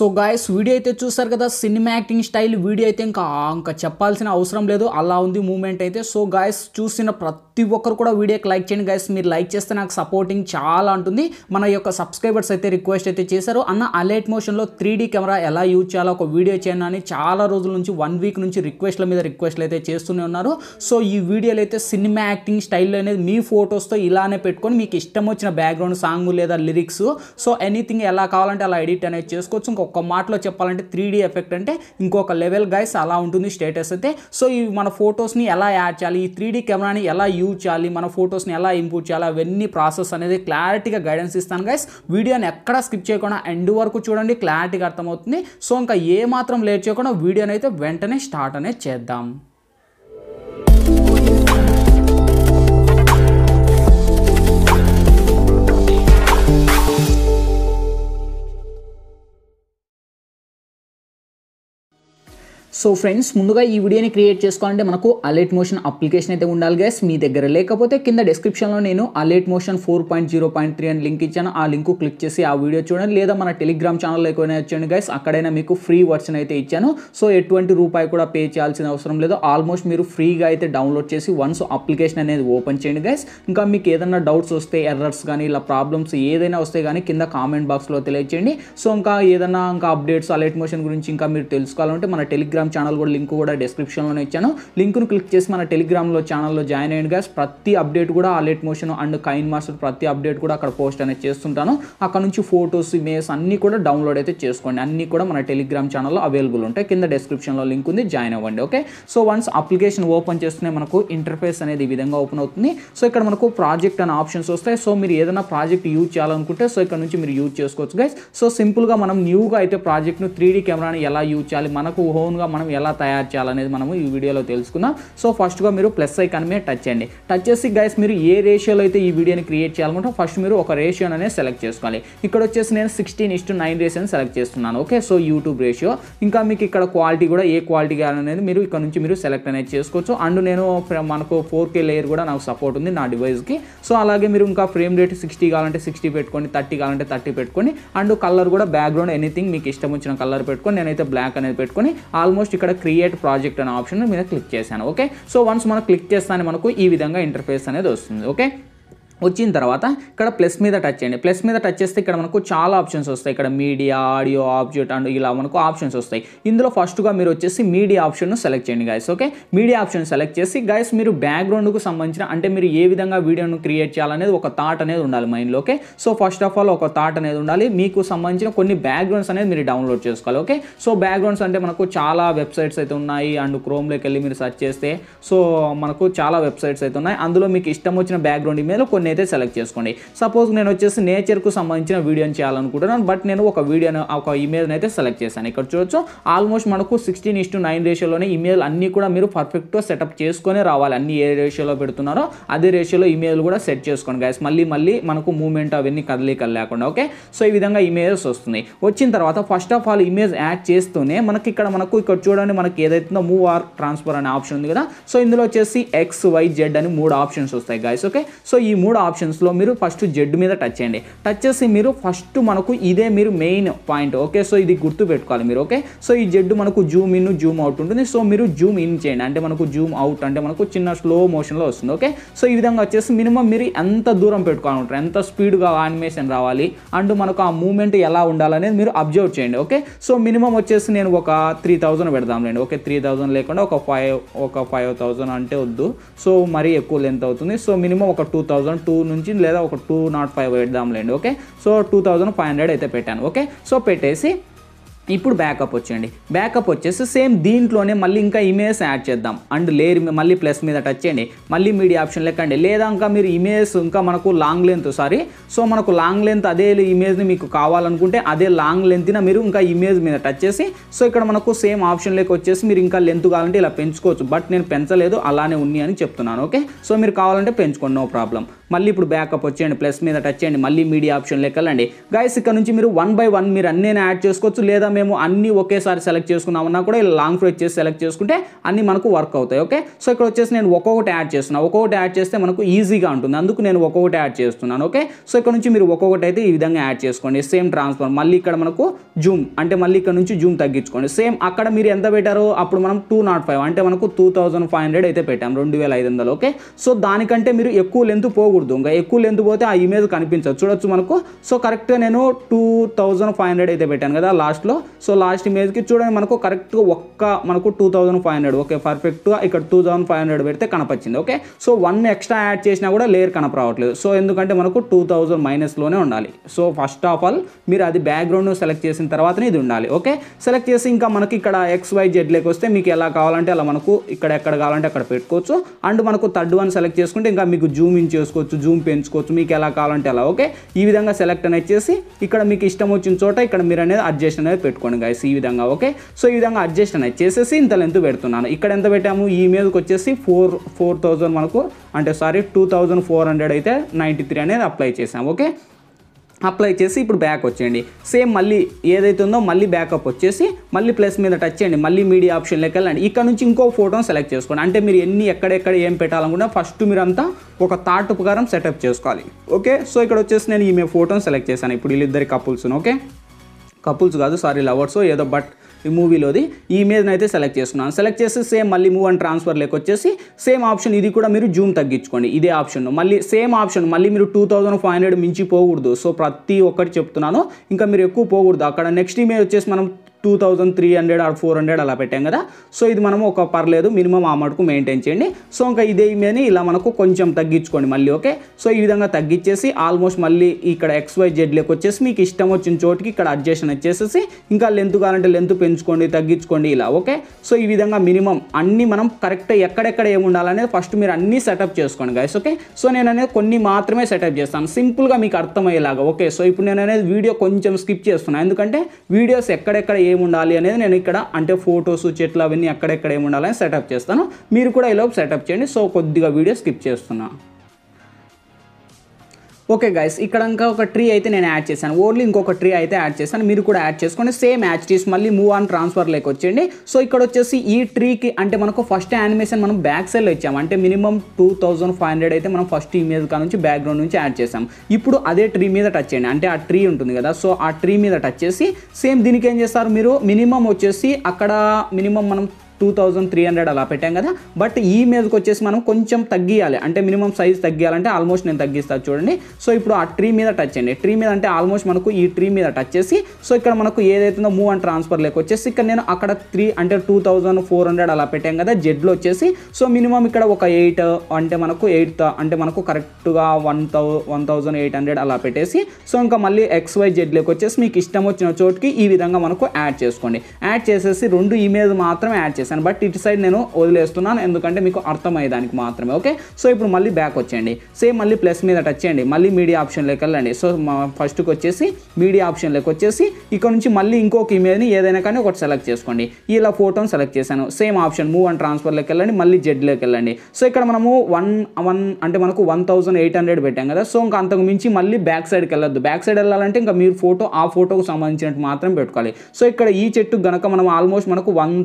so guys video అయితే చూసారు కదా సినిమా యాక్టింగ్ స్టైల్ వీడియో అయితే ఇంకా ఇంకా చెప్పాల్సిన అవసరం లేదు అలా ఉంది మూమెంట్ అయితే సో గాయస్ చూసిన ప్రతి ప్రతి ఒక్కరు కూడా వీడియోకి లైక్ చేయండి గైస్ మీరు లైక్ చేస్తే నాకు సపోర్టింగ్ చాలా ఉంటుంది మన యొక్క సబ్స్క్రైబర్స్ అయితే రిక్వెస్ట్ అయితే చేశారు అన్న అలైట్ మోషన్లో త్రీ డీ కెమెరా ఎలా యూజ్ చేయాలో ఒక వీడియో చేయండి అని చాలా రోజుల నుంచి వన్ వీక్ నుంచి రిక్వెస్ట్ల మీద రిక్వెస్ట్లు అయితే చేస్తూనే ఉన్నారు సో ఈ వీడియోలు అయితే సినిమా యాక్టింగ్ స్టైల్ అనేది మీ ఫొటోస్తో ఇలానే పెట్టుకొని మీకు ఇష్టం వచ్చిన బ్యాక్గ్రౌండ్ సాంగ్ లేదా లిరిక్స్ సో ఎనీథింగ్ ఎలా కావాలంటే అలా ఎడిట్ అనేది చేసుకోవచ్చు ఇంకొక మాటలో చెప్పాలంటే త్రీ ఎఫెక్ట్ అంటే ఇంకొక లెవెల్ గైస్ అలా ఉంటుంది స్టేటస్ అయితే సో ఈ మన ఫొటోస్ని ఎలా యాడ్ చేయాలి ఈ త్రీ కెమెరాని ఎలా యూజ్ చేయాలి మన ఫొటోస్ని ఎలా ఇంప్రూవ్ చేయాలి అవన్నీ ప్రాసెస్ అనేది క్లారిటీగా గైడెన్స్ ఇస్తాను గైస్ వీడియోని ఎక్కడ స్కిప్ చేయకుండా ఎండ్ వరకు చూడండి క్లారిటీగా అర్థమవుతుంది సో ఇంకా ఏ మాత్రం లేట్ చేయకుండా వీడియోని అయితే వెంటనే స్టార్ట్ అనేది చేద్దాం సో ఫ్రెండ్స్ ముందుగా ఈ వీడియోని క్రియేట్ చేసుకోవాలంటే మనకు అలర్ట్ మోషన్ అప్లికేషన్ అయితే ఉండాలి గైస్ మీ దగ్గర లేకపోతే కింద డిస్క్రిప్షన్లో నేను alert motion four point zero point three అని లింక్ ఇచ్చాను ఆ లింక్ క్లిక్ చేసి ఆ వీడియో చూడండి లేదా మన టెలిగ్రామ్ ఛానల్ ఎక్కువైనా వచ్చాను గైస్ అక్కడైనా మీకు ఫ్రీ వర్షన్ అయితే ఇచ్చాను సో ఎటువంటి రూపాయి కూడా పే చేయాల్సిన అవసరం లేదు ఆల్మోస్ట్ మీరు ఫ్రీగా అయితే డౌన్లోడ్ చేసి వన్స్ అప్లికేషన్ అనేది ఓపెన్ చేయండి గైస్ ఇంకా మీకు ఏదైనా డౌట్స్ వస్తే ఎర్రర్స్ కానీ ఇలా ప్రాబ్లమ్స్ ఏదైనా వస్తే కానీ కింద కామెంట్ బాక్స్లో తెలియచేయండి సో ఇంకా ఏదైనా ఇంకా అప్డేట్స్ అలర్ట్ మోషన్ గురించి ఇంకా మీరు తెలుసుకోవాలంటే మన టెలిగ్రామ్ ఛానల్ కూడా లింక్ కూడా డిస్క్రిప్షన్లోనే ఇచ్చాను లింక్ను క్లిక్ చేసి మన టెలిగ్రామ్లో ఛానల్లో జాయిన్ అయ్యండి గ్యాస్ ప్రతి అప్డేట్ కూడా ఆ late motion and Kine master ప్రతి అప్డేట్ కూడా అక్కడ పోస్ట్ అనేది చేస్తుంటాను అక్కడ నుంచి ఫొటోస్ ఇమేజ్ అన్నీ కూడా డౌన్లోడ్ అయితే చేసుకోండి అన్నీ కూడా మన టెలిగ్రామ్ ఛానల్లో అవైలబుల్ ఉంటాయి కింద డిస్క్రిప్షన్లో లింక్ ఉంది జాయిన్ అవ్వండి okay so once application open చేస్తూనే మనకు ఇంటర్ఫేస్ అనేది ఈ విధంగా ఓపెన్ అవుతుంది సో ఇక్కడ మనకు ప్రాజెక్ట్ అనే ఆప్షన్స్ వస్తాయి సో మీరు ఏదైనా ప్రాజెక్ట్ యూజ్ చేయాలనుకుంటే సో ఇక్కడ నుంచి మీరు యూజ్ చేసుకోవచ్చు గైస్ సో సింపుల్గా మనం న్యూగా అయితే ప్రాజెక్ట్ను త్రీ డీ కెమెరాని ఎలా యూజ్ చేయాలి మనకు ఓన్గా మన మనం ఎలా తయారు చేయాలనేది మనము ఈ వీడియోలో తెలుసుకుందాం సో ఫస్ట్గా మీరు ప్లస్ ఐకాన్ మీద టచ్ చేయండి టచ్ చేసి గైస్ మీరు ఏ రేషియోలో అయితే ఈ వీడియోని క్రియేట్ చేయాలనుకుంటే ఫస్ట్ మీరు ఒక రేషియో అనేది సెలెక్ట్ చేసుకోవాలి ఇక్కడ వచ్చేసి నేను సిక్స్టీన్ ఇస్టు నైన్ రేషియోని సెలెక్ట్ చేస్తున్నాను ఓకే సో యూట్యూబ్ రేషియో ఇంకా మీకు ఇక్కడ క్వాలిటీ కూడా ఏ క్వాలిటీ కావాలనేది మీరు ఇక్కడ నుంచి మీరు సెలెక్ట్ అనేది చేసుకోవచ్చు అండ్ నేను మనకు ఫోర్ కే లేయర్ కూడా నాకు సపోర్ట్ ఉంది నా డివైస్కి సో అలాగే మీరు ఇంకా ఫ్రేమ్ రేట్ సిక్స్టీ కావాలంటే సిక్స్టీ పెట్టుకోండి థర్టీ కావాలంటే థర్టీ పెట్టుకోండి అండ్ కలర్ కూడా బ్యాక్గ్రౌండ్ ఎనీథింగ్ మీకు ఇష్టం వచ్చిన కలర్ పెట్టుకొని నేనైతే బ్లాక్ అనేది పెట్టుకొని ఆల్మోస్ట్ ఆల్మోస్ట్ ఇక్కడ క్రియేట్ ప్రాజెక్ట్ అనే ఆప్షన్ మీద క్లిక్ చేశాను ఓకే సో వన్స్ మనం క్లిక్ చేస్తానే మనకు ఈ విధంగా ఇంటర్ఫేస్ అనేది వస్తుంది ఓకే వచ్చిన తర్వాత ఇక్కడ ప్లస్ మీద టచ్ చేయండి ప్లస్ మీద టచ్ చేస్తే ఇక్కడ మనకు చాలా ఆప్షన్స్ వస్తాయి ఇక్కడ మీడియా ఆడియో ఆబ్జెక్ట్ అండ్ ఇలా మనకు ఆప్షన్స్ వస్తాయి ఇందులో ఫస్ట్గా మీరు వచ్చేసి మీడియా ఆప్షన్ను సెలెక్ట్ చేయండి guys okay media option select చేసి గాయస్ మీరు బ్యాక్గ్రౌండ్కు సంబంధించిన అంటే మీరు ఏ విధంగా వీడియోను క్రియేట్ చేయాలనేది ఒక థాట్ అనేది ఉండాలి మైండ్లో okay so first of all ఒక థాట్ అనేది ఉండాలి మీకు సంబంధించిన కొన్ని బ్యాక్గ్రౌండ్స్ అనేది మీరు డౌన్లోడ్ చేసుకోవాలి ఓకే సో బ్యాక్గ్రౌండ్స్ అంటే మనకు చాలా వెబ్సైట్స్ అయితే ఉన్నాయి అండ్ క్రోమ్లోకి వెళ్ళి మీరు సెర్చ్ చేస్తే సో మనకు చాలా వెబ్సైట్స్ అయితే ఉన్నాయి అందులో మీకు ఇష్టం వచ్చిన బ్యాక్గ్రౌండ్ మీద కొన్ని వీడియోని అయితే సెలెక్ట్ చేసుకోండి సపోజ్ నేను వచ్చేసి నేచర్కు సంబంధించిన వీడియోని చేయాలనుకుంటున్నాను బట్ నేను ఒక వీడియోని ఒక ఇమేజ్ని అయితే సెలెక్ట్ చేశాను ఇక్కడ చూడొచ్చు ఆల్మోస్ట్ మనకు సిక్స్టీన్ ఇస్టు నైన్ రేషియోలోనే ఇమేజ్ అన్ని కూడా మీరు పర్ఫెక్ట్గా సెటప్ చేసుకునే రావాలి అన్ని ఏ రేషియోలో పెడుతున్నారో అదే రేషియోలో ఇమేజ్ కూడా సెట్ చేసుకోండి గైస్ మళ్ళీ మళ్ళీ మనకు మూమెంట్ అవన్నీ కదలికలు లేకుండా ఓకే సో ఈ విధంగా ఇమేజెస్ వస్తుంది వచ్చిన తర్వాత first of all image add చేస్తూనే మనకి ఇక్కడ మనకు ఇక్కడ చూడండి మనకి ఏదైతుందో మూవ్ ఆర్ ట్రాన్స్ఫర్ అనే ఆప్షన్ ఉంది కదా సో ఇందులో వచ్చేసి ఎక్స్ వై జెడ్ అని మూడు ఆప్షన్స్ వస్తాయి గైస్ ఓకే సో ఈ మూడు ఆప్షన్స్లో మీరు ఫస్ట్ జెడ్ మీద టచ్ చేయండి టచ్ చేసి మీరు ఫస్ట్ మనకు ఇదే మీరు మెయిన్ పాయింట్ ఓకే సో ఇది గుర్తు పెట్టుకోవాలి మీరు ఓకే సో ఈ జెడ్ మనకు జూమ్ ఇన్ జూమ్ అవుట్ ఉంటుంది సో మీరు జూమ్ ఇన్ చేయండి అంటే మనకు జూమ్ అవుట్ అంటే మనకు చిన్న స్లో మోషన్లో వస్తుంది ఓకే సో ఈ విధంగా వచ్చేసి మినిమం మీరు ఎంత దూరం పెట్టుకోవాలంటారు ఎంత స్పీడ్గా యానిమేషన్ రావాలి అండ్ మనకు ఆ మూమెంట్ ఎలా ఉండాలనేది మీరు అబ్జర్వ్ చేయండి ఓకే సో మినిమం వచ్చేసి నేను ఒక త్రీ థౌజండ్ పెడదాంలేండి ఓకే త్రీ థౌజండ్ లేకుండా ఒక ఫైవ్ ఒక ఫైవ్ థౌజండ్ అంటే వద్దు సో మరీ ఎక్కువ లెంత్ అవుతుంది సో మినిమం ఒక టూ థౌజండ్ టూ నుంచి లేదా ఒక టూ నాట్ ఫైవ్ పెడదాంలేండి okay so two thousand five hundred అయితే పెట్టాను ఓకే సో పెట్టేసి ఇప్పుడు బ్యాకప్ వచ్చేయండి బ్యాకప్ వచ్చేసి సేమ్ దీంట్లోనే మళ్ళీ ఇంకా ఇమేజెస్ యాడ్ చేద్దాం అండ్ లేర్ మళ్ళీ ప్లస్ మీద టచ్ చేయండి మళ్ళీ మీడియా ఆప్షన్ లెక్కండి లేదా ఇంకా మీరు ఇమేజెస్ ఇంకా మనకు లాంగ్ లెంత్ సారీ సో మనకు లాంగ్ లెంత్ అదే ఇమేజ్ని మీకు కావాలనుకుంటే అదే లాంగ్ లెంత్న మీరు ఇంకా ఇమేజ్ మీద టచ్ చేసి సో ఇక్కడ మనకు సేమ్ ఆప్షన్ లెక్క వచ్చేసి మీరు ఇంకా లెంత్ కావాలంటే ఇలా పెంచుకోవచ్చు బట్ నేను పెంచలేదు అలానే ఉంది అని చెప్తున్నాను ఓకే సో మీరు కావాలంటే పెంచుకోండి నో ప్రాబ్లం మళ్ళీ ఇప్పుడు బ్యాకప్ వచ్చేయండి ప్లస్ మీద టచ్ చేయండి మళ్ళీ మీడియా ఆప్షన్ లెక్కలండి గాయస్ ఇక్కడ నుంచి మీరు వన్ బై వన్ మీరు అన్నీ యాడ్ చేసుకోవచ్చు లేదా మేము అన్నీ ఒకేసారి సెలెక్ట్ చేసుకున్నామన్నా కూడా ఇలా లాంగ్ ఫ్రైట్ చేసి సెలెక్ట్ చేసుకుంటే అన్నీ మనకు వర్క్ అవుతాయి ఓకే సో ఇక్కడ వచ్చేసి నేను ఒక్కొక్కటి యాడ్ చేస్తున్నాను ఒక్కొక్కటి యాడ్ చేస్తే మనకు ఈజీగా ఉంటుంది అందుకు నేను ఒక్కొక్కటి యాడ్ చేస్తున్నాను ఓకే సో ఇక్కడ నుంచి మీరు ఒక్కొక్కటి అయితే ఈ విధంగా యాడ్ చేసుకోండి సేమ్ ట్రాన్స్ఫర్ మళ్ళీ ఇక్కడ మనకు జూమ్ అంటే మళ్ళీ ఇక్కడ నుంచి జూమ్ తగ్గించుకోండి సేమ్ అక్కడ మీరు ఎంత పెట్టారో అప్పుడు మనం టూ నాట్ ఫైవ్ అంటే మనకు టూ ఫైవ్ హండ్రెడ్ అయితే పెట్టాం రెండు వేల ఐదు వందలు ఓకే సో దానికంటే మీరు ఎక్కువ లెంత్ పోకూడదు ఇంకా ఎక్కువ లెంత్ పోతే ఆ ఇమేజ్ కనిపించదు చూడొచ్చు మనకు సో కరెక్ట్గా నేను టూ థౌజండ్ ఫైవ్ హండ్రెడ్ అయితే పెట్టాను కదా లాస్ట్లో సో లాస్ట్ ఇమేజ్కి చూడండి మనకు కరెక్ట్గా ఒక్క మనకు two thousand five hundred okay పర్ఫెక్ట్గా ఇక్కడ టూ థౌసండ్ ఫైవ్ హండ్రెడ్ పెడితే కనపచ్చింది okay so one extra add చేసినా కూడా లేయర్ కనపరావట్లేదు సో ఎందుకంటే మనకు టూ థౌజండ్ మైనస్లోనే ఉండాలి సో ఫస్ట్ ఆఫ్ ఆల్ మీరు అది బ్యాక్గ్రౌండ్ సెలెక్ట్ చేసిన తర్వాతనే ఇది ఉండాలి ఓకే సెలెక్ట్ చేసి ఇంకా మనకి ఇక్కడ ఎక్స్ వై జెడ్లోకి వస్తే మీకు ఎలా కావాలంటే అలా మనకు ఇక్కడ ఎక్కడ కావాలంటే అక్కడ పెట్టుకోవచ్చు అండ్ మనకు థర్డ్ వన్ సెలెక్ట్ చేసుకుంటే ఇంకా మీకు జూమ్ ఇన్ చేసుకోవచ్చు జూమ్ పెంచుకోవచ్చు మీకు ఎలా కావాలంటే అలా ఓకే ఈ విధంగా సెలెక్ట్ అనేది చేసి ఇక్కడ మీకు ఇష్టం వచ్చిన చోట ఇక్కడ మీరు అనేది అడ్జస్ట్ అనేది పెట్టుకోండి గాయస్ ఈ విధంగా ఓకే సో ఈ విధంగా అడ్జస్ట్ అనేది చేసేసి ఇంత లెంత్ పెడుతున్నాను ఇక్కడ ఎంత పెట్టాము ఈ మీదకి వచ్చేసి ఫోర్ ఫోర్ థౌజండ్ మనకు అంటే sorry two thousand four hundred అయితే నైంటీ త్రీ అనేది అప్లై చేసాం ఓకే అప్లై చేసి ఇప్పుడు బ్యాక్ వచ్చేయండి సేమ్ మళ్ళీ ఏదైతే ఉందో మళ్ళీ బ్యాకప్ వచ్చేసి మళ్ళీ ప్లస్ మీద టచ్ చేయండి మళ్ళీ మీడియా ఆప్షన్లోకి వెళ్ళండి ఇక్కడ నుంచి ఇంకో ఫోటోని సెలెక్ట్ చేసుకోండి అంటే మీరు ఎన్ని ఎక్కడెక్కడ ఏం పెట్టాలనుకున్నా ఫస్ట్ మీరంతా ఒక థాట్ ప్రకారం సెటప్ చేసుకోవాలి ఓకే సో ఇక్కడ వచ్చేసి నేను ఈమె ఫోటోని సెలెక్ట్ చేశాను ఇప్పుడు వీళ్ళిద్దరి కపుల్స్ను ఓకే కపుల్స్ కాదు సారీ లవర్స్ ఏదో బట్ ఈ మూవీలోది ఈ ఇమేజ్ని అయితే సెలెక్ట్ చేస్తున్నాను సెలెక్ట్ చేసి సేమ్ మళ్ళీ మూవ్ అండ్ ట్రాన్స్ఫర్ లేక వచ్చేసి సేమ్ ఆప్షన్ ఇది కూడా మీరు జూమ్ తగ్గించుకోండి ఇదే ఆప్షన్ మళ్ళీ సేమ్ ఆప్షన్ మళ్ళీ మీరు టూ థౌజండ్ ఫైవ్ హండ్రెడ్ మించి పోకూడదు సో ప్రతి ఒక్కటి చెప్తున్నాను ఇంకా మీరు ఎక్కువ పోకూడదు అక్కడ నెక్స్ట్ ఇమేజ్ వచ్చేసి మనం two thousand three hundred or four hundred అలా పెట్టాం కదా సో ఇది మనం ఒక పర్లేదు మినిమం ఆ మటుకు మెయింటైన్ చేయండి సో ఇంకా ఇదే ఇలా మనకు కొంచెం తగ్గించుకోండి మళ్ళీ ఓకే సో ఈ విధంగా తగ్గించేసి ఆల్మోస్ట్ మళ్ళీ ఇక్కడ ఎక్స్ వై జెడ్లోకి వచ్చేసి మీకు ఇష్టం వచ్చిన చోటుకి ఇక్కడ అడ్జస్ట్ వచ్చేసేసి ఇంకా లెంత్ కావాలంటే లెంత్ పెంచుకోండి తగ్గించుకోండి ఇలా ఓకే సో ఈ విధంగా మినిమం అన్ని మనం కరెక్ట్ ఎక్కడెక్కడ ఏమి ఉండాలనేది ఫస్ట్ మీరు అన్నీ సెటప్ చేసుకోండి గైస్ ఓకే సో నేను అనేది కొన్ని మాత్రమే సెటప్ చేస్తాను సింపుల్గా మీకు అర్థమయ్యేలాగా ఓకే సో ఇప్పుడు నేను అనేది వీడియో కొంచెం స్కిప్ చేస్తున్నాను ఎందుకంటే వీడియోస్ ఎక్కడెక్కడ ఏమి ఉండాలి అనేది నేను ఇక్కడ అంటే ఫొటోస్ చెట్లు అవన్నీ అక్కడెక్కడ ఏమి ఉండాలని సెటప్ చేస్తాను మీరు కూడా ఈలోపు సెటప్ చేయండి సో కొద్దిగా వీడియో స్కిప్ చేస్తున్నాను ఓకే గైస్ ఇక్కడ ఇంకా ఒక ట్రీ అయితే నేను యాడ్ చేశాను ఓన్లీ ఇంకొక ట్రీ అయితే యాడ్ చేశాను మీరు కూడా యాడ్ చేసుకొని సేమ్ యాడ్ చేసి మళ్ళీ మూవ్ ఆన్ ట్రాన్స్ఫర్ లేక వచ్చేయండి సో ఇక్కడ వచ్చేసి ఈ ట్రీకి అంటే మనకు ఫస్ట్ యానిమేషన్ మనం బ్యాక్ సైడ్లో ఇచ్చాము అంటే minimum two thousand five hundred అయితే మనం ఫస్ట్ ఇమేజ్ కా నుంచి బ్యాక్గ్రౌండ్ నుంచి యాడ్ చేసాం ఇప్పుడు అదే ట్రీ మీద టచ్ చేయండి అంటే ఆ ట్రీ ఉంటుంది కదా సో ఆ ట్రీ మీద టచ్ చేసి సేమ్ దీనికి ఏం చేస్తారు మీరు మినిమం వచ్చేసి అక్కడ మినిమం మనం టూ థౌజండ్ త్రీ హండ్రెడ్ అలా పెట్టాం కదా బట్ ఈ ఇమేజ్కి వచ్చేసి మనం కొంచెం తగ్గియాలి అంటే మినిమం సైజ్ తగ్గియాలంటే ఆల్మోస్ట్ నేను తగ్గిస్తాను చూడండి సో ఇప్పుడు ఆ ట్రీ మీద టచ్ చేయండి ట్రీ మీద అంటే ఆల్మోస్ట్ మనకు ఈ ట్రీ మీద టచ్ చేసి సో ఇక్కడ మనకు ఏదైతుందో మూవ్ అండ్ ట్రాన్స్ఫర్ లేక వచ్చేసి ఇక్కడ నేను అక్కడ త్రీ అంటే టూ థౌజండ్ ఫోర్ హండ్రెడ్ అలా పెట్టాం కదా జెడ్లో వచ్చేసి సో మినిమం ఇక్కడ ఒక ఎయిట్ అంటే మనకు ఎయిట్ అంటే మనకు కరెక్ట్గా one thou one eight hundred అలా పెట్టేసి సో ఇంకా మళ్ళీ ఎక్స్ వై జెడ్లోకి వచ్చేసి మీకు ఇష్టం వచ్చిన చోటుకి ఈ విధంగా మనకు యాడ్ చేసుకోండి యాడ్ చేసేసి రెండు ఇమేజ్ మాత్రం యాడ్ చేసి చేశాను బట్ ఇటు సైడ్ నేను వదిలేస్తున్నాను ఎందుకంటే మీకు అర్థమయ్యే దానికి మాత్రమే ఓకే సో ఇప్పుడు మళ్ళీ బ్యాక్ వచ్చేయండి సేమ్ మళ్ళీ ప్లస్ మీద టచ్ చేయండి మళ్ళీ మీడియా ఆప్షన్లోకి వెళ్ళండి సో ఫస్ట్కి వచ్చేసి మీడియా ఆప్షన్లోకి వచ్చేసి ఇక్కడ నుంచి మళ్ళీ ఇంకొక ఇమేజ్ని ఏదైనా కానీ ఒకటి సెలెక్ట్ చేసుకోండి ఇలా ఫోటోని సెలెక్ట్ చేశాను సేమ్ ఆప్షన్ మూవ్ అండ్ ట్రాన్స్ఫర్లోకి వెళ్ళండి మళ్ళీ జెడ్లోకి వెళ్ళండి సో ఇక్కడ మనము వన్ వన్ అంటే మనకు వన్ థౌసండ్ ఎయిట్ హండ్రెడ్ పెట్టాం కదా సో ఇంకా అంతకు మించి మళ్ళీ బ్యాక్ సైడ్కి వెళ్ళొద్దు బ్యాక్ సైడ్ వెళ్ళాలంటే ఇంకా మీరు ఫోటో ఆ ఫోటోకు సంబంధించినట్టు మాత్రం పెట్టుకోవాలి సో ఇక్కడ ఈ చెట్టు గనక మనం ఆల్మోస్ట్ మనకు వన్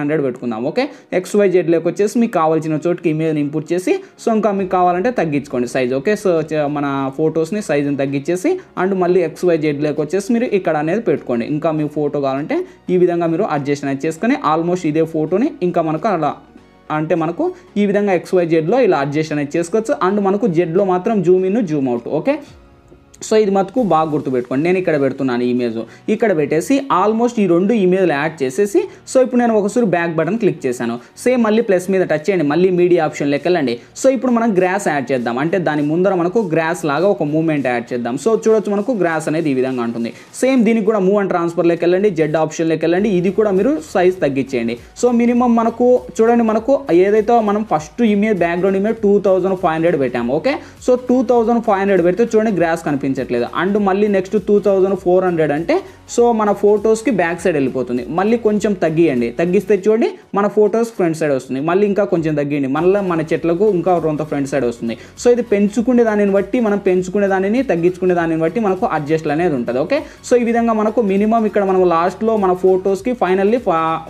హండ్రెడ్ పెట్టుకుందాం ఓకే ఎక్స్ వై లెక్క వచ్చేసి మీకు కావాల్సిన చోటుకి ఇమేజ్ని ఇంపుట్ చేసి సో ఇంకా మీకు కావాలంటే తగ్గించుకోండి సైజ్ ఓకే సో మన ఫొటోస్ని సైజుని తగ్గించేసి అండ్ మళ్ళీ ఎక్స్ వై జెడ్ లెక్క వచ్చేసి మీరు ఇక్కడ అనేది పెట్టుకోండి ఇంకా మీ ఫోటో కావాలంటే ఈ విధంగా మీరు అడ్జస్ట్ అనేది చేసుకుని ఆల్మోస్ట్ ఇదే ఫోటోని ఇంకా మనకు అలా అంటే మనకు ఈ విధంగా ఎక్స్వై జెడ్లో ఇలా అడ్జస్ట్ అనేది చేసుకోవచ్చు అండ్ మనకు జెడ్లో మాత్రం zoom in zoom out okay so ఇది మటుకు బాగా గుర్తుపెట్టుకోండి నేను ఇక్కడ పెడుతున్నాను ఇమేజ్ ఇక్కడ పెట్టేసి ఆల్మోస్ట్ ఈ రెండు ఇమేజ్లు యాడ్ చేసేసి సో ఇప్పుడు నేను ఒకసారి బ్యాక్ బటన్ క్లిక్ చేశాను సేమ్ మళ్ళీ ప్లస్ మీద టచ్ చేయండి మళ్ళీ మీడియా ఆప్షన్ లెక్కలండి సో ఇప్పుడు మనం గ్రాస్ యాడ్ చేద్దాం అంటే దాని ముందర మనకు గ్రాస్ లాగా ఒక మూమెంట్ యాడ్ చేద్దాం సో చూడొచ్చు మనకు గ్రాస్ అనేది ఈ విధంగా ఉంటుంది సేమ్ దీనికి కూడా మూవ్ అండ్ ట్రాన్స్ఫర్ వెళ్ళండి జెడ్ ఆప్షన్ వెళ్ళండి ఇది కూడా మీరు సైజ్ తగ్గించేయండి సో మినిమం మనకు చూడండి మనకు ఏదైతే మనం first image background image two thousand five hundred పెట్టాము okay so two thousand five hundred పెడితే చూడండి గ్రాస్ కనిపిస్తుంది కనిపించట్లేదు అండ్ మళ్ళీ next two thousand four hundred అంటే సో మన ఫొటోస్కి బ్యాక్ సైడ్ వెళ్ళిపోతుంది మళ్ళీ కొంచెం తగ్గియండి తగ్గిస్తే చూడండి మన ఫొటోస్ ఫ్రంట్ సైడ్ వస్తుంది మళ్ళీ ఇంకా కొంచెం తగ్గియండి మళ్ళీ మన చెట్లకు ఇంకా కొంత ఫ్రంట్ సైడ్ వస్తుంది సో ఇది పెంచుకునే దానిని బట్టి మనం పెంచుకునే దానిని తగ్గించుకునే దానిని బట్టి మనకు అడ్జస్ట్ అనేది ఉంటుంది ఓకే సో ఈ విధంగా మనకు మినిమం ఇక్కడ మనం లాస్ట్లో మన ఫొటోస్కి finally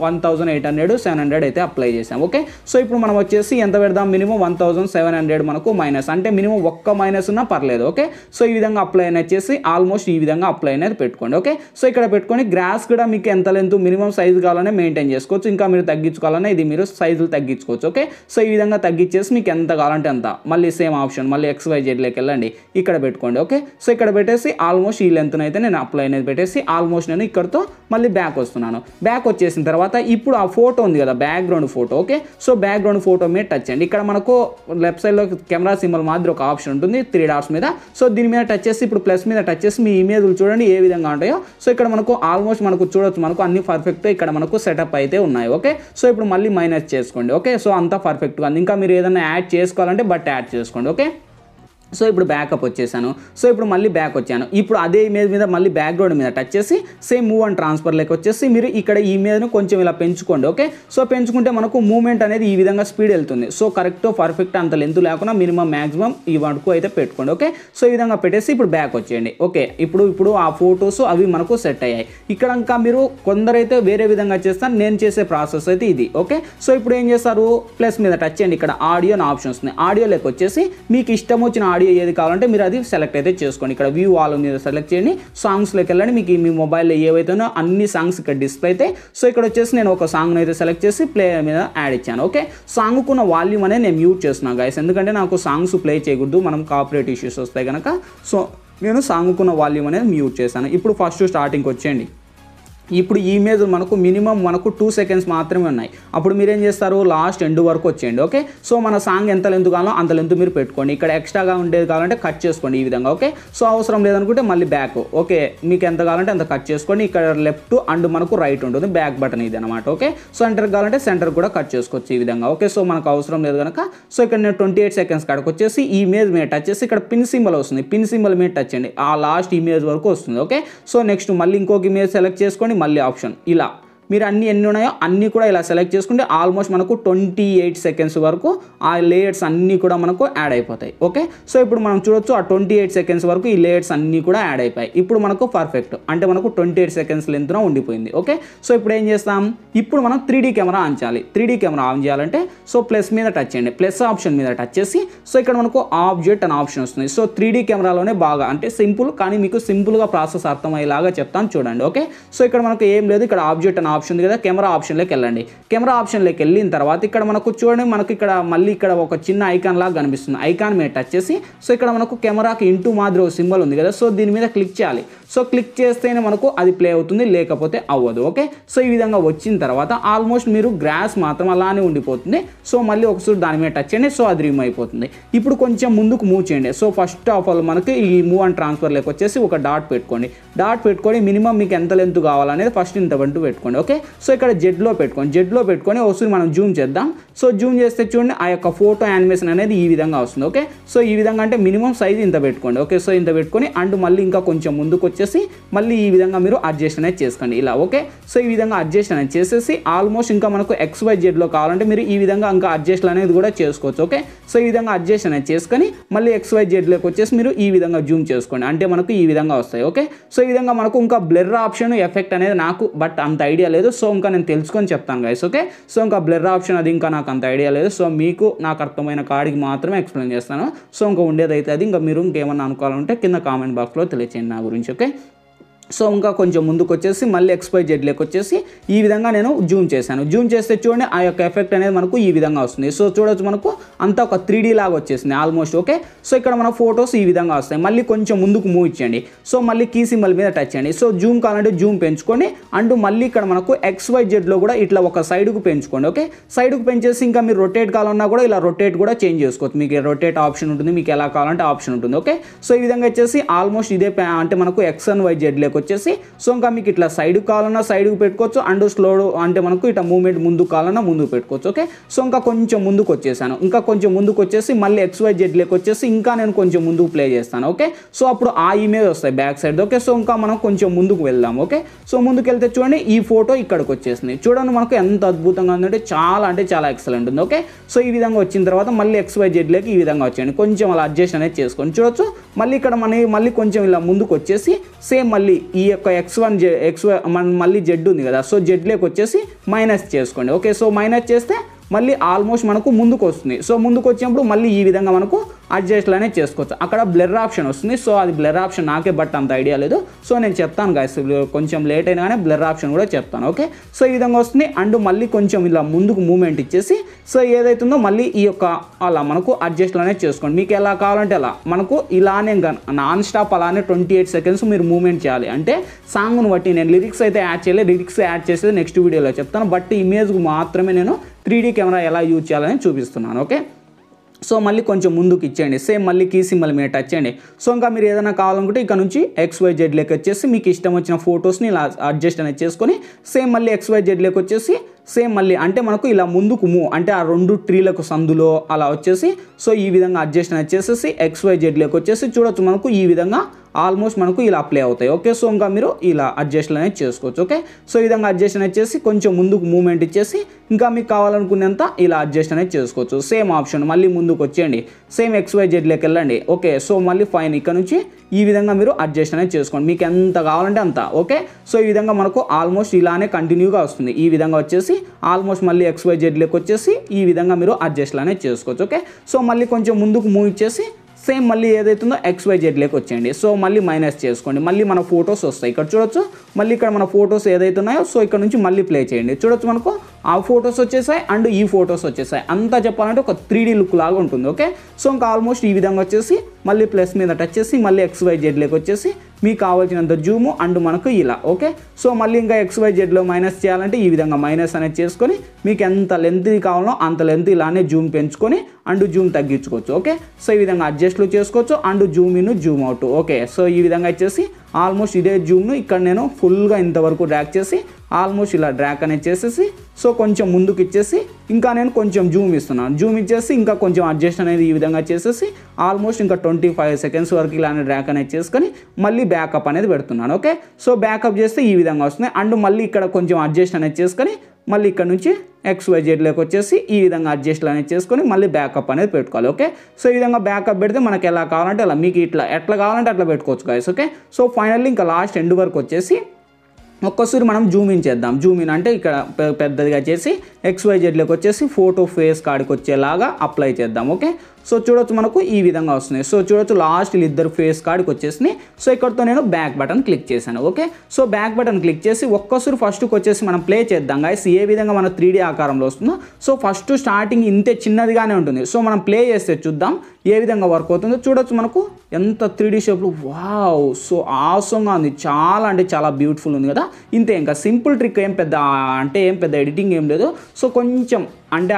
one thousand eight hundred seven hundred అయితే అప్లై చేసాం ఓకే సో ఇప్పుడు మనం వచ్చేసి ఎంత పెడదాం minimum one thousand seven hundred మనకు మైనస్ అంటే మినిమం ఒక్క మైనస్ ఉన్నా పర్లేదు ఓకే సో ఈ విధంగా అయినా వచ్చేసి ఆల్మోస్ట్ ఈ విధంగా అప్లై అనేది పెట్టుకోండి ఓకే సో ఇక్కడ పెట్టుకొని గ్రాస్ కూడా మీకు ఎంత లెంత్ మినిమం సైజు కావాలనే మెయింటైన్ చేసుకోవచ్చు ఇంకా మీరు తగ్గించుకోవాలన్నా ఇది మీరు సైజులు తగ్గించుకోవచ్చు ఓకే సో ఈ విధంగా తగ్గించేసి మీకు ఎంత కావాలంటే అంత మళ్ళీ సేమ్ ఆప్షన్ మళ్ళీ ఎక్స్ వై జెడ్లోకి వెళ్ళండి ఇక్కడ పెట్టుకోండి ఓకే సో ఇక్కడ పెట్టేసి ఆల్మోస్ట్ ఈ లెంత్ అయితే నేను అప్లై అనేది పెట్టేసి ఆల్మోస్ట్ నేను ఇక్కడతో మళ్ళీ బ్యాక్ వస్తున్నాను బ్యాక్ వచ్చేసిన తర్వాత ఇప్పుడు ఆ ఫోటో ఉంది కదా background photo okay so background photo మీద టచ్ అండి ఇక్కడ మనకు లెఫ్ట్ సైడ్లో కెమెరా సింబల్ మాదిరి ఒక ఆప్షన్ ఉంటుంది త్రీ డాట్స్ మీద సో దీని మీద టచ్ చేసి చేసి ఇప్పుడు ప్లస్ మీద టచ్ చేసి మీ ఇమేజ్లు చూడండి ఏ విధంగా ఉంటాయో సో ఇక్కడ మనకు ఆల్మోస్ట్ మనకు చూడొచ్చు మనకు అన్ని పర్ఫెక్ట్ ఇక్కడ మనకు సెటప్ అయితే ఉన్నాయి ఓకే సో ఇప్పుడు మళ్ళీ మైనస్ చేసుకోండి ఓకే సో అంతా పర్ఫెక్ట్గా ఇంకా మీరు ఏదైనా యాడ్ చేసుకోవాలంటే బట్ యాడ్ చేసుకోండి ఓకే సో ఇప్పుడు బ్యాకప్ వచ్చేసాను సో ఇప్పుడు మళ్ళీ బ్యాక్ వచ్చాను ఇప్పుడు అదే ఇమేజ్ మీద మళ్ళీ బ్యాక్గ్రౌండ్ మీద టచ్ చేసి సేమ్ మూవ్ అండ్ ట్రాన్స్ఫర్ లెక్క వచ్చేసి మీరు ఇక్కడ ఈ ఇమేజ్ను కొంచెం ఇలా పెంచుకోండి ఓకే సో పెంచుకుంటే మనకు మూమెంట్ అనేది ఈ విధంగా స్పీడ్ వెళ్తుంది సో కరెక్ట్ పర్ఫెక్ట్ అంత లెంత్ లేకుండా మినిమం మ్యాక్సిమం ఈ వరకు అయితే పెట్టుకోండి ఓకే సో ఈ విధంగా పెట్టేసి ఇప్పుడు బ్యాక్ వచ్చేయండి ఓకే ఇప్పుడు ఇప్పుడు ఆ ఫొటోస్ అవి మనకు సెట్ అయ్యాయి ఇక్కడ ఇంకా మీరు కొందరైతే వేరే విధంగా చేస్తాను నేను చేసే ప్రాసెస్ అయితే ఇది ఓకే సో ఇప్పుడు ఏం చేస్తారు ప్లస్ మీద టచ్ చేయండి ఇక్కడ ఆడియో ఆప్షన్ వస్తుంది ఆడియో లెక్క వచ్చేసి మీకు ఇష్టం వచ్చిన ఆడియో ఏది కావాలంటే మీరు అది సెలెక్ట్ అయితే చేసుకోండి ఇక్కడ వ్యూ ఆల్ మీద సెలెక్ట్ చేయండి సాంగ్స్లోకి వెళ్ళండి మీకు మీ మొబైల్లో ఏవైతేనో అన్ని సాంగ్స్ ఇక్కడ డిస్ప్లే అయితే సో ఇక్కడ వచ్చేసి నేను ఒక సాంగ్ను అయితే సెలెక్ట్ చేసి ప్లే మీద యాడ్ ఇచ్చాను ఓకే సాంగ్కున్న వాల్యూమ్ అనేది నేను మ్యూట్ చేస్తున్నాను గాయస్ ఎందుకంటే నాకు సాంగ్స్ ప్లే చేయకూడదు మనం కాపరేట్ ఇష్యూస్ వస్తాయి కనుక సో నేను సాంగ్కున్న వాల్యూమ్ అనేది మ్యూట్ చేశాను ఇప్పుడు ఫస్ట్ స్టార్టింగ్కి వచ్చేయండి ఇప్పుడు ఈ ఇమేజ్ మనకు మినిమం మనకు టూ సెకండ్స్ మాత్రమే ఉన్నాయి అప్పుడు మీరు ఏం చేస్తారు లాస్ట్ ఎండ్ వరకు వచ్చేయండి ఓకే సో మన సాంగ్ ఎంత లెంత్ కావాలో అంత లెంత్ మీరు పెట్టుకోండి ఇక్కడ ఎక్స్ట్రాగా ఉండేది కావాలంటే కట్ చేసుకోండి ఈ విధంగా ఓకే సో అవసరం లేదనుకుంటే మళ్ళీ బ్యాక్ ఓకే మీకు ఎంత కావాలంటే అంత కట్ చేసుకోండి ఇక్కడ లెఫ్ట్ అండ్ మనకు రైట్ ఉంటుంది బ్యాక్ బటన్ ఇది అనమాట ఓకే సో సెంటర్ కావాలంటే సెంటర్ కూడా కట్ చేసుకోవచ్చు ఈ విధంగా ఓకే సో మనకు అవసరం లేదు కనుక సో ఇక్కడ నేను ట్వంటీ ఎయిట్ సెకండ్స్ కాడకు వచ్చేసి ఈ ఇమేజ్ మీద టచ్ చేసి ఇక్కడ పిన్ సింబల్ వస్తుంది పిన్ సింబల్ మీద టచ్ అండి ఆ లాస్ట్ ఇమేజ్ వరకు వస్తుంది ఓకే సో నెక్స్ట్ మళ్ళీ ఇంకొక ఇమేజ్ సెలెక్ట్ చేసుకోండి మళ్ళీ ఆప్షన్ ఇలా మీరు అన్ని ఎన్ని ఉన్నాయో అన్నీ కూడా ఇలా సెలెక్ట్ చేసుకుంటే ఆల్మోస్ట్ మనకు ట్వంటీ ఎయిట్ సెకండ్స్ వరకు ఆ లేయర్స్ అన్నీ కూడా మనకు యాడ్ అయిపోతాయి ఓకే సో ఇప్పుడు మనం చూడొచ్చు ఆ ట్వంటీ ఎయిట్ సెకండ్స్ వరకు ఈ లేయర్స్ అన్నీ కూడా యాడ్ అయిపోయాయి ఇప్పుడు మనకు పర్ఫెక్ట్ అంటే మనకు ట్వంటీ ఎయిట్ సెకండ్స్ లెంత్న ఉండిపోయింది ఓకే సో ఇప్పుడు ఏం చేస్తాం ఇప్పుడు మనం త్రీ కెమెరా ఆన్ చేయాలి త్రీ కెమెరా ఆన్ చేయాలంటే సో ప్లస్ మీద టచ్ చేయండి ప్లస్ ఆప్షన్ మీద టచ్ చేసి సో ఇక్కడ మనకు ఆబ్జెక్ట్ అనే ఆప్షన్ వస్తుంది సో త్రీ కెమెరాలోనే బాగా అంటే సింపుల్ కానీ మీకు సింపుల్గా ప్రాసెస్ అర్థమయ్యేలాగా చెప్తాను చూడండి ఓకే సో ఇక్కడ మనకు ఏం లేదు ఇక్కడ ఆబ్జెక్ట్ అని ఆప్షన్ ఉంది కదా కెమెరా ఆప్షన్లోకి వెళ్ళండి కెమెరా ఆప్షన్లోకి వెళ్ళిన తర్వాత ఇక్కడ మనకు చూడండి మనకు ఇక్కడ మళ్ళీ ఇక్కడ ఒక చిన్న ఐకాన్ లాగా కనిపిస్తుంది ఐకాన్ మీద టచ్ చేసి సో ఇక్కడ మనకు కెమెరాకి ఇంటూ మాదిరి ఒక సింబల్ ఉంది కదా సో దీని మీద క్లిక్ చేయాలి సో క్లిక్ చేస్తేనే మనకు అది ప్లే అవుతుంది లేకపోతే అవ్వదు ఓకే సో ఈ విధంగా వచ్చిన తర్వాత ఆల్మోస్ట్ మీరు గ్రాస్ మాత్రం అలానే ఉండిపోతుంది సో మళ్ళీ ఒకసారి దాని మీద టచ్ చేయండి సో అది రిమూవ్ అయిపోతుంది ఇప్పుడు కొంచెం ముందుకు మూవ్ చేయండి సో ఫస్ట్ ఆఫ్ ఆల్ మనకి ఈ మూవ్ అండ్ ట్రాన్స్ఫర్ లేకొచ్చేసి ఒక డాట్ పెట్టుకోండి డాట్ పెట్టుకొని మినిమం మీకు ఎంత లెంత్ కావాలనేది ఫస్ట్ ఇంత వంటూ పెట్టుకోండి ఓకే ఓకే సో ఇక్కడ జెడ్లో పెట్టుకోండి జెడ్లో పెట్టుకొని వస్తుంది మనం జూమ్ చేద్దాం సో జూమ్ చేస్తే చూడండి ఆ యొక్క ఫోటో యానిమేషన్ అనేది ఈ విధంగా వస్తుంది ఓకే సో ఈ విధంగా అంటే మినిమం సైజ్ ఇంత పెట్టుకోండి ఓకే సో ఇంత పెట్టుకొని అండ్ మళ్ళీ ఇంకా కొంచెం ముందుకు వచ్చేసి మళ్ళీ ఈ విధంగా మీరు అడ్జస్ట్ అనేది చేసుకోండి ఇలా ఓకే సో ఈ విధంగా అడ్జస్ట్ అనేది చేసేసి ఆల్మోస్ట్ ఇంకా మనకు ఎక్స్ వై జెడ్లో కావాలంటే మీరు ఈ విధంగా ఇంకా అడ్జస్ట్ అనేది కూడా చేసుకోవచ్చు ఓకే సో ఈ విధంగా అడ్జస్ట్ అనేది చేసుకొని మళ్ళీ ఎక్స్ వై జెడ్లోకి వచ్చేసి మీరు ఈ విధంగా జూమ్ చేసుకోండి అంటే మనకు ఈ విధంగా వస్తాయి ఓకే సో ఈ విధంగా మనకు ఇంకా బ్లెర్ ఆప్షన్ ఎఫెక్ట్ అనేది నాకు బట్ అంత ఐడియా లేదు సో ఇంకా నేను తెలుసుకొని చెప్తాను గైస్ ఓకే సో ఇంకా బ్లర్ ఆప్షన్ అది ఇంకా నాకు అంత ఐడియా లేదు సో మీకు నాకు అర్థమైన కాడికి మాత్రమే ఎక్స్ప్లెయిన్ చేస్తాను సో ఇంకా ఉండేది అయితే అది ఇంకా మీరు ఇంకేమన్నా అనుకోవాలంటే కింద కామెంట్ బాక్స్లో తెలియచేయండి నా గురించి ఓకే సో ఇంకా కొంచెం ముందుకు వచ్చేసి మళ్ళీ ఎక్స్పై జెడ్లోకి వచ్చేసి ఈ విధంగా నేను జూమ్ చేశాను జూమ్ చేస్తే చూడండి ఆ యొక్క ఎఫెక్ట్ అనేది మనకు ఈ విధంగా వస్తుంది సో చూడొచ్చు మనకు అంతా ఒక త్రీ లాగా వచ్చేసింది ఆల్మోస్ట్ ఓకే సో ఇక్కడ మన ఫొటోస్ ఈ విధంగా వస్తాయి మళ్ళీ కొంచెం ముందుకు మూవ్ ఇచ్చేయండి సో మళ్ళీ కీ సింబల్ మీద టచ్ చేయండి సో జూమ్ కావాలంటే జూమ్ పెంచుకోండి అండ్ మళ్ళీ ఇక్కడ మనకు ఎక్స్వై జెడ్లో కూడా ఇట్లా ఒక సైడ్కు పెంచుకోండి ఓకే సైడ్కు పెంచేసి ఇంకా మీరు రొటేట్ కావాలన్నా కూడా ఇలా రొటేట్ కూడా చేంజ్ చేసుకోవచ్చు మీకు రొటేట్ ఆప్షన్ ఉంటుంది మీకు ఎలా కావాలంటే ఆప్షన్ ఉంటుంది ఓకే సో ఈ విధంగా వచ్చేసి ఆల్మోస్ట్ ఇదే అంటే మనకు ఎక్స్ అండ్ వై జెడ్ జెడ్లోకి వచ్చేసి సో ఇంకా మీకు ఇట్లా సైడ్ కావాలన్నా సైడ్కి పెట్టుకోవచ్చు అండ్ స్లో అంటే మనకు ఇట్లా మూమెంట్ ముందు కావాలన్నా ముందుకు పెట్టుకోవచ్చు ఓకే సో ఇంకా కొంచెం ముందుకు వచ్చేసాను ఇంకా కొంచెం ముందుకు వచ్చేసి మళ్ళీ ఎక్స్వై జెడ్లోకి వచ్చేసి ఇంకా నేను కొంచెం ముందుకు ప్లే చేస్తాను ఓకే సో అప్పుడు ఆ ఇమేజ్ వస్తాయి బ్యాక్ సైడ్ ఓకే సో ఇంకా మనం కొంచెం ముందుకు వెళ్దాం ఓకే సో ముందుకు వెళ్తే చూడండి ఈ ఫోటో ఇక్కడికి వచ్చేసింది చూడండి మనకు ఎంత అద్భుతంగా ఉందంటే చాలా అంటే చాలా ఎక్సలెంట్ ఉంది ఓకే సో ఈ విధంగా వచ్చిన తర్వాత మళ్ళీ ఎక్స్వై జెడ్లోకి ఈ విధంగా వచ్చేయండి కొంచెం అలా అడ్జస్ట్ అనేది చేసుకొని చూడొచ్చు మళ్ళీ ఇక్కడ మనకి మళ్ళీ కొంచెం ఇలా ముందుకు వచ్చేసి సేమ్ మళ్ళీ ఈ యొక్క ఎక్స్ వన్ జె ఎక్స్ మన మళ్ళీ జెడ్ ఉంది కదా సో జెడ్లోకి వచ్చేసి మైనస్ చేసుకోండి ఓకే సో మైనస్ చేస్తే మళ్ళీ ఆల్మోస్ట్ మనకు ముందుకు వస్తుంది సో ముందుకు వచ్చినప్పుడు మళ్ళీ ఈ విధంగా మనకు అడ్జస్ట్ అనేది చేసుకోవచ్చు అక్కడ బ్లర్ ఆప్షన్ వస్తుంది సో అది బ్లర్ ఆప్షన్ నాకే బట్ అంత ఐడియా లేదు సో నేను చెప్తాను గాయస్ కొంచెం లేట్ అయినా కానీ బ్లర్ ఆప్షన్ కూడా చెప్తాను ఓకే సో ఈ విధంగా వస్తుంది అండ్ మళ్ళీ కొంచెం ఇలా ముందుకు మూమెంట్ ఇచ్చేసి సో ఏదైతుందో మళ్ళీ ఈ యొక్క అలా మనకు అడ్జస్ట్ అనేది చేసుకోండి మీకు ఎలా కావాలంటే అలా మనకు ఇలానే నాన్ స్టాప్ అలానే ట్వంటీ ఎయిట్ సెకండ్స్ మీరు మూమెంట్ చేయాలి అంటే సాంగ్ను బట్టి నేను లిరిక్స్ అయితే యాడ్ చేయలేదు లిరిక్స్ యాడ్ చేసేది నెక్స్ట్ వీడియోలో చెప్తాను బట్ ఇమేజ్కు మాత్రమే నేను త్రీ కెమెరా ఎలా యూజ్ చేయాలని చూపిస్తున్నాను ఓకే సో మళ్ళీ కొంచెం ముందుకు ఇచ్చేయండి సేమ్ మళ్ళీ కీ సింబల్ మీద టచ్ చేయండి సో ఇంకా మీరు ఏదైనా కావాలనుకుంటే ఇక్కడ నుంచి ఎక్స్వై జెడ్ లెక్క వచ్చేసి మీకు ఇష్టం వచ్చిన ఫొటోస్ని ఇలా అడ్జస్ట్ అనేది చేసుకొని సేమ్ మళ్ళీ ఎక్స్వై జెడ్ లెక్క వచ్చేసి సేమ్ మళ్ళీ అంటే మనకు ఇలా ముందుకు మూవ్ అంటే ఆ రెండు ట్రీలకు సందులో అలా వచ్చేసి సో ఈ విధంగా అడ్జస్ట్ వచ్చేసేసి జెడ్ జెడ్లోకి వచ్చేసి చూడొచ్చు మనకు ఈ విధంగా ఆల్మోస్ట్ మనకు ఇలా అప్లై అవుతాయి ఓకే సో ఇంకా మీరు ఇలా అడ్జస్ట్ అనేది చేసుకోవచ్చు ఓకే సో ఈ విధంగా అడ్జస్ట్ వచ్చేసి కొంచెం ముందుకు మూవ్మెంట్ ఇచ్చేసి ఇంకా మీకు కావాలనుకునేంత ఇలా అడ్జస్ట్ అనేది చేసుకోవచ్చు సేమ్ ఆప్షన్ మళ్ళీ ముందుకు వచ్చేయండి సేమ్ జెడ్ జెడ్లోకి వెళ్ళండి ఓకే సో మళ్ళీ ఫైన్ ఇక్కడ నుంచి ఈ విధంగా మీరు అడ్జస్ట్ అనేది చేసుకోండి మీకు ఎంత కావాలంటే అంత ఓకే సో ఈ విధంగా మనకు ఆల్మోస్ట్ ఇలానే కంటిన్యూగా వస్తుంది ఈ విధంగా వచ్చేసి ఆల్మోస్ట్ మళ్ళీ ఎక్స్వై జెడ్లోకి వచ్చేసి ఈ విధంగా మీరు అడ్జస్ట్ అనేది చేసుకోవచ్చు ఓకే సో మళ్ళీ కొంచెం ముందుకు మూవ్ ఇచ్చేసి సేమ్ మళ్ళీ ఏదైతుందో ఎక్స్ వై జెడ్లోకి వచ్చేయండి సో మళ్ళీ మైనస్ చేసుకోండి మళ్ళీ మన ఫొటోస్ వస్తాయి ఇక్కడ చూడొచ్చు మళ్ళీ ఇక్కడ మన ఫొటోస్ ఏదైతున్నాయో సో ఇక్కడ నుంచి మళ్ళీ ప్లే చేయండి చూడొచ్చు మనకు ఆ ఫొటోస్ వచ్చేసాయి అండ్ ఈ ఫొటోస్ వచ్చేసాయి అంతా చెప్పాలంటే ఒక త్రీ లుక్ లాగా ఉంటుంది ఓకే సో ఇంకా ఆల్మోస్ట్ ఈ విధంగా వచ్చేసి మళ్ళీ ప్లస్ మీద టచ్ చేసి మళ్ళీ ఎక్స్ వై జెడ్లోకి వచ్చేసి మీకు కావాల్సినంత జూము అండ్ మనకు ఇలా ఓకే సో మళ్ళీ ఇంకా జెడ్లో మైనస్ చేయాలంటే ఈ విధంగా మైనస్ అనేది చేసుకొని మీకు ఎంత లెంత్ కావాలో అంత లెంత్ ఇలానే జూమ్ పెంచుకొని అండ్ జూమ్ తగ్గించుకోవచ్చు ఓకే సో ఈ విధంగా అడ్జస్ట్లు చేసుకోవచ్చు and zoom in zoom out okay so ఈ విధంగా వచ్చేసి ఆల్మోస్ట్ ఇదే జూమ్ను ఇక్కడ నేను ఫుల్గా ఇంతవరకు డ్రాక్ చేసి ఆల్మోస్ట్ ఇలా డ్రాక్ అనేది చేసేసి సో కొంచెం ముందుకు ఇచ్చేసి ఇంకా నేను కొంచెం జూమ్ ఇస్తున్నాను జూమ్ ఇచ్చేసి ఇంకా కొంచెం అడ్జస్ట్ అనేది ఈ విధంగా చేసేసి ఆల్మోస్ట్ ఇంకా ట్వంటీ ఫైవ్ సెకండ్స్ వరకు ఇలానే డ్రాక్ అనేది చేసుకొని మళ్ళీ బ్యాకప్ అనేది పెడుతున్నాను ఓకే సో బ్యాకప్ చేస్తే ఈ విధంగా వస్తుంది అండ్ మళ్ళీ ఇక్కడ కొంచెం అడ్జస్ట్ అనేది చేసుకొని మళ్ళీ ఇక్కడ నుంచి ఎక్స్వైజెడ్లోకి వచ్చేసి ఈ విధంగా అడ్జస్ట్లు అనేది చేసుకొని మళ్ళీ బ్యాకప్ అనేది పెట్టుకోవాలి ఓకే సో ఈ విధంగా బ్యాకప్ పెడితే మనకి ఎలా కావాలంటే అలా మీకు ఇట్లా ఎట్లా కావాలంటే అట్లా పెట్టుకోవచ్చు గాయస్ ఓకే సో ఫైనల్లీ ఇంకా లాస్ట్ ఎండ్ వరకు వచ్చేసి ఒక్కసారి మనం జూమ్ ఇన్ చేద్దాం జూమ్ ఇన్ అంటే ఇక్కడ పెద్దదిగా చేసి ఎక్స్వైజెడ్లోకి వచ్చేసి ఫోటో ఫేస్ కాడికి వచ్చేలాగా అప్లై చేద్దాం ఓకే సో చూడొచ్చు మనకు ఈ విధంగా వస్తుంది సో చూడొచ్చు లాస్ట్ ఇద్దరు ఫేస్ కార్డ్కి వచ్చేసి సో ఇక్కడతో నేను బ్యాక్ బటన్ క్లిక్ చేశాను okay so back button click చేసి ఒక్కసారి ఫస్ట్కి వచ్చేసి మనం ప్లే చేద్దాం గాయస్ ఏ విధంగా మన త్రీ ఆకారంలో వస్తుందో సో ఫస్ట్ స్టార్టింగ్ ఇంతే చిన్నదిగానే ఉంటుంది సో మనం ప్లే చేస్తే చూద్దాం ఏ విధంగా వర్క్ అవుతుందో చూడొచ్చు మనకు ఎంత త్రీ డీ షేప్లు వావ్ సో ఆసంగా ఉంది చాలా అంటే చాలా బ్యూటిఫుల్ ఉంది కదా ఇంతే ఇంకా సింపుల్ ట్రిక్ ఏం పెద్ద అంటే ఏం పెద్ద ఎడిటింగ్ ఏం లేదు సో కొంచెం అంటే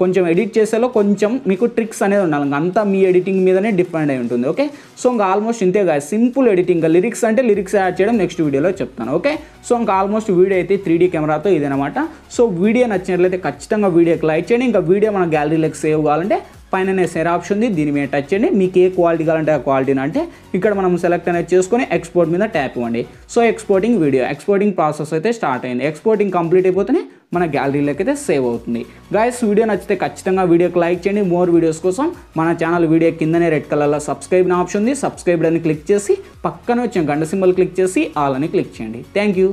కొంచెం ఎడిట్ చేసేలో కొంచెం మీకు ట్రిక్స్ అనేది ఉండాలి అంతా మీ ఎడిటింగ్ మీదనే డిపెండ్ అయి ఉంటుంది ఓకే సో ఇంకా ఆల్మోస్ట్ ఇంతే కాదు సింపుల్ ఎడిటింగ్ లిరిక్స్ అంటే లిరిక్స్ యాడ్ చేయడం నెక్స్ట్ వీడియోలో చెప్తాను ఓకే సో ఇంకా ఆల్మోస్ట్ వీడియో అయితే త్రీ డీ కెమెరాతో ఇదనమాట సో వీడియో నచ్చినట్లయితే ఖచ్చితంగా వీడియోకి లైక్ చేయండి ఇంకా వీడియో మన గ్యాలరీలోకి సేవ్ కావాలంటే పైన సేర్ ఆప్షన్ ఉంది దీని మీద టచ్ చేయండి మీకు ఏ క్వాలిటీ కావాలంటే ఆ క్వాలిటీని అంటే ఇక్కడ మనం సెలెక్ట్ అనేది చేసుకొని ఎక్స్పోర్ట్ మీద ట్యాప్ ఇవ్వండి so exporting video exporting process అయితే స్టార్ట్ అయింది ఎక్స్పోర్టింగ్ కంప్లీట్ అయిపోతేనే మన గ్యాలరీలోకి అయితే సేవ్ అవుతుంది గాయస్ వీడియో నచ్చితే ఖచ్చితంగా వీడియోకి లైక్ చేయండి మోర్ వీడియోస్ కోసం మన ఛానల్ వీడియో కిందనే రెడ్ కలర్లో సబ్స్క్రైబ్ ఆప్షన్ ఉంది సబ్స్క్రైబ్ అని క్లిక్ చేసి పక్కన వచ్చిన గంట సింబల్ క్లిక్ చేసి ఆల్ అని క్లిక్ చేయండి థ్యాంక్ యూ